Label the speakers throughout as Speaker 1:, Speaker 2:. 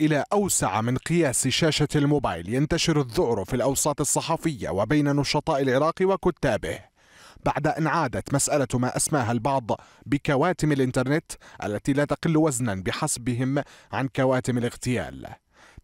Speaker 1: إلى أوسع من قياس شاشة الموبايل ينتشر الذعر في الأوساط الصحفية وبين نشطاء العراق وكتابه بعد أن عادت مسألة ما أسماها البعض بكواتم الإنترنت التي لا تقل وزنا بحسبهم عن كواتم الاغتيال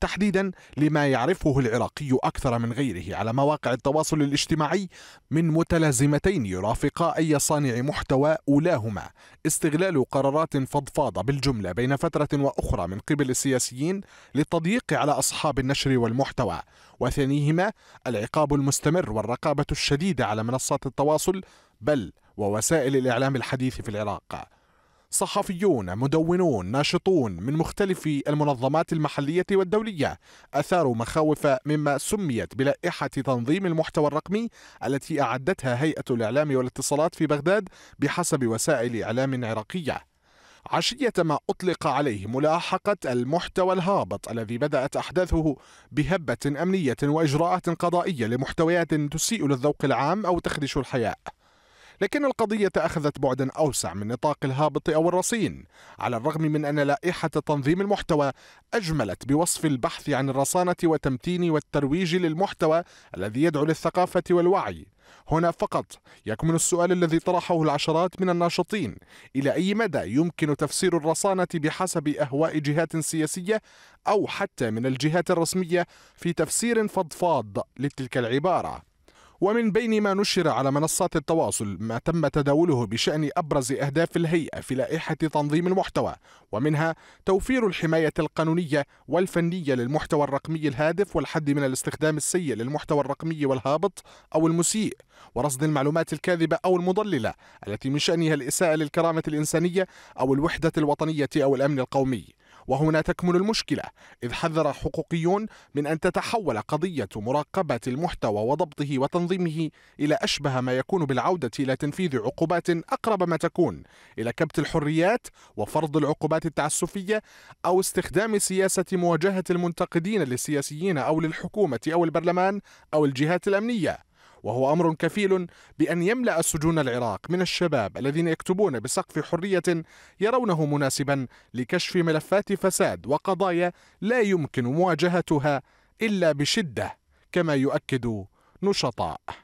Speaker 1: تحديدا لما يعرفه العراقي أكثر من غيره على مواقع التواصل الاجتماعي من متلازمتين يرافقا أي صانع محتوى أولاهما استغلال قرارات فضفاضة بالجملة بين فترة وأخرى من قبل السياسيين للتضييق على أصحاب النشر والمحتوى وثانيهما العقاب المستمر والرقابة الشديدة على منصات التواصل بل ووسائل الإعلام الحديث في العراق صحفيون مدونون ناشطون من مختلف المنظمات المحلية والدولية أثاروا مخاوف مما سميت بلائحة تنظيم المحتوى الرقمي التي أعدتها هيئة الإعلام والاتصالات في بغداد بحسب وسائل إعلام عراقية عشية ما أطلق عليه ملاحقة المحتوى الهابط الذي بدأت أحداثه بهبة أمنية وإجراءات قضائية لمحتويات تسيء للذوق العام أو تخدش الحياء لكن القضية أخذت بعدا أوسع من نطاق الهابط أو الرصين على الرغم من أن لائحة تنظيم المحتوى أجملت بوصف البحث عن الرصانة وتمتين والترويج للمحتوى الذي يدعو للثقافة والوعي هنا فقط يكمن السؤال الذي طرحه العشرات من الناشطين إلى أي مدى يمكن تفسير الرصانة بحسب أهواء جهات سياسية أو حتى من الجهات الرسمية في تفسير فضفاض لتلك العبارة ومن بين ما نشر على منصات التواصل ما تم تداوله بشأن أبرز أهداف الهيئة في لائحة تنظيم المحتوى ومنها توفير الحماية القانونية والفنية للمحتوى الرقمي الهادف والحد من الاستخدام السيء للمحتوى الرقمي والهابط أو المسيء ورصد المعلومات الكاذبة أو المضللة التي من شأنها الإساءة للكرامة الإنسانية أو الوحدة الوطنية أو الأمن القومي وهنا تكمن المشكلة إذ حذر حقوقيون من أن تتحول قضية مراقبة المحتوى وضبطه وتنظيمه إلى أشبه ما يكون بالعودة إلى تنفيذ عقوبات أقرب ما تكون إلى كبت الحريات وفرض العقوبات التعسفية أو استخدام سياسة مواجهة المنتقدين للسياسيين أو للحكومة أو البرلمان أو الجهات الأمنية وهو امر كفيل بان يملا سجون العراق من الشباب الذين يكتبون بسقف حريه يرونه مناسبا لكشف ملفات فساد وقضايا لا يمكن مواجهتها الا بشده كما يؤكد نشطاء